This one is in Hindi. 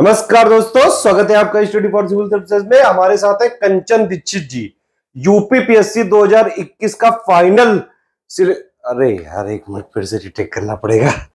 नमस्कार दोस्तों स्वागत है आपका स्टडी फॉर सिविल सर्विसेज में हमारे साथ है कंचन दीक्षित जी यूपीपीएससी 2021 का फाइनल सिर... अरे यार एक मिनट फिर से रिटेक करना पड़ेगा